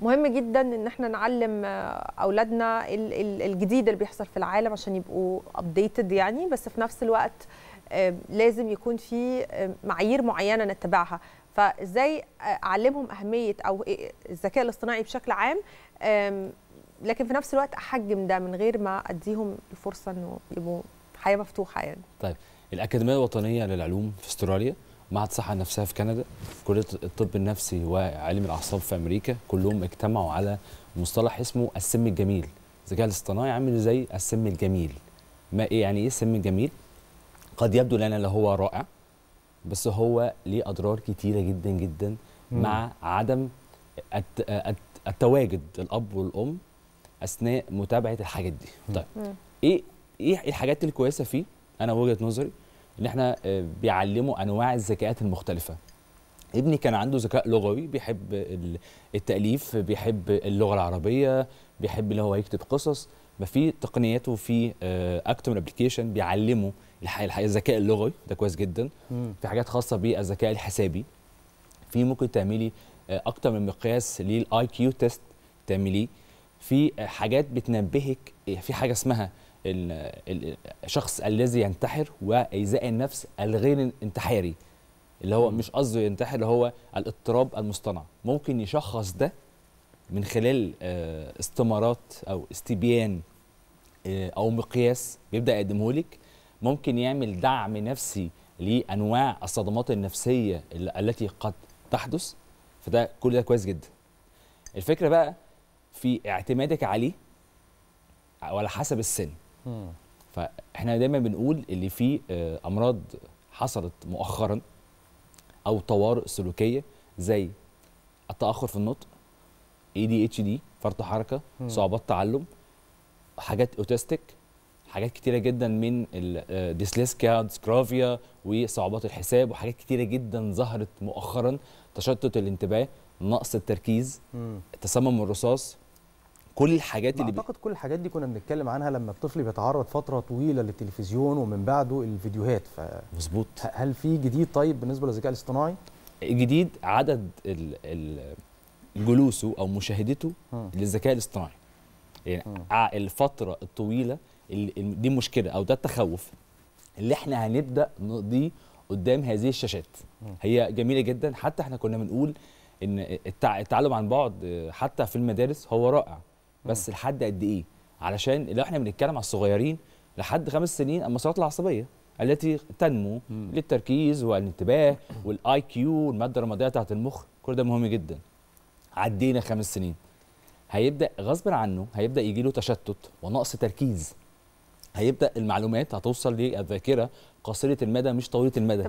مهم جدا ان احنا نعلم آه، اولادنا الجديد اللي بيحصل في العالم عشان يبقوا ابديتد يعني بس في نفس الوقت لازم يكون في معايير معينه نتبعها فازاي آه، اعلمهم اهميه او آه، الذكاء الاصطناعي بشكل عام لكن في نفس الوقت احجم ده من غير ما اديهم الفرصه انه يبقوا حياه مفتوحه يعني طيب الاكاديميه الوطنيه للعلوم في استراليا معهد الصحه النفسيه في كندا كليه الطب النفسي وعلم الاعصاب في امريكا كلهم اجتمعوا على مصطلح اسمه السم الجميل الذكاء الاصطناعي عامل زي السم الجميل ما ايه يعني ايه السم الجميل قد يبدو لنا اللي هو رائع بس هو ليه اضرار كتيره جدا جدا مع عدم التواجد الاب والام اثناء متابعه الحاجات دي طيب ايه ايه الحاجات الكويسه فيه انا وجهه نظري ان احنا آه، بيعلموا انواع الذكاءات المختلفه ابني كان عنده ذكاء لغوي بيحب التاليف بيحب اللغه العربيه بيحب اللي هو يكتب قصص ففي تقنيات وفي اكتر ابلكيشن بيعلمه الذكاء اللغوي ده كويس جدا في حاجات خاصه بالذكاء الحسابي في ممكن تعملي آه، اكتر من مقياس للاي كيو تيست تعمليه في حاجات بتنبهك في حاجه اسمها الشخص الذي ينتحر وايذاء النفس الغير انتحاري اللي هو مش قصده ينتحر اللي هو الاضطراب المصطنع ممكن يشخص ده من خلال آه، استمارات او استبيان آه، او مقياس بيبدا يقدمه لك ممكن يعمل دعم نفسي لانواع الصدمات النفسيه التي قد تحدث فده كل ده كويس جدا الفكره بقى في اعتمادك عليه على حسب السن فاحنا دايما بنقول اللي في آه، امراض حصلت مؤخرا او طوارئ سلوكيه زي التاخر في النطق اي دي اتش دي فرط حركه صعوبات تعلم حاجات اوتستيك حاجات كتيره جدا من الديسليسكيا آه، ديسكرافيا وصعوبات الحساب وحاجات كتيره جدا ظهرت مؤخرا تشتت الانتباه نقص التركيز تسمم الرصاص كل الحاجات اللي اعتقد كل الحاجات دي كنا بنتكلم عنها لما الطفل بيتعرض فتره طويله للتلفزيون ومن بعده الفيديوهات ف مظبوط هل في جديد طيب بالنسبه للذكاء الاصطناعي؟ جديد عدد ال ال جلوسه او مشاهدته للذكاء الاصطناعي يعني الفتره الطويله دي مشكله او ده التخوف اللي احنا هنبدا نقضيه قدام هذه الشاشات هي جميله جدا حتى احنا كنا بنقول ان التعلم عن بعد حتى في المدارس هو رائع بس لحد قد ايه علشان لو احنا بنتكلم على الصغيرين لحد خمس سنين المسارات العصبيه التي تنمو مم. للتركيز والانتباه والاي كيو والماده الرماديه بتاعت المخ كل ده مهم جدا عدينا خمس سنين هيبدا غصب عنه هيبدا يجي له تشتت ونقص تركيز هيبدا المعلومات هتوصل للذاكره قصيره المدى مش طويله المدى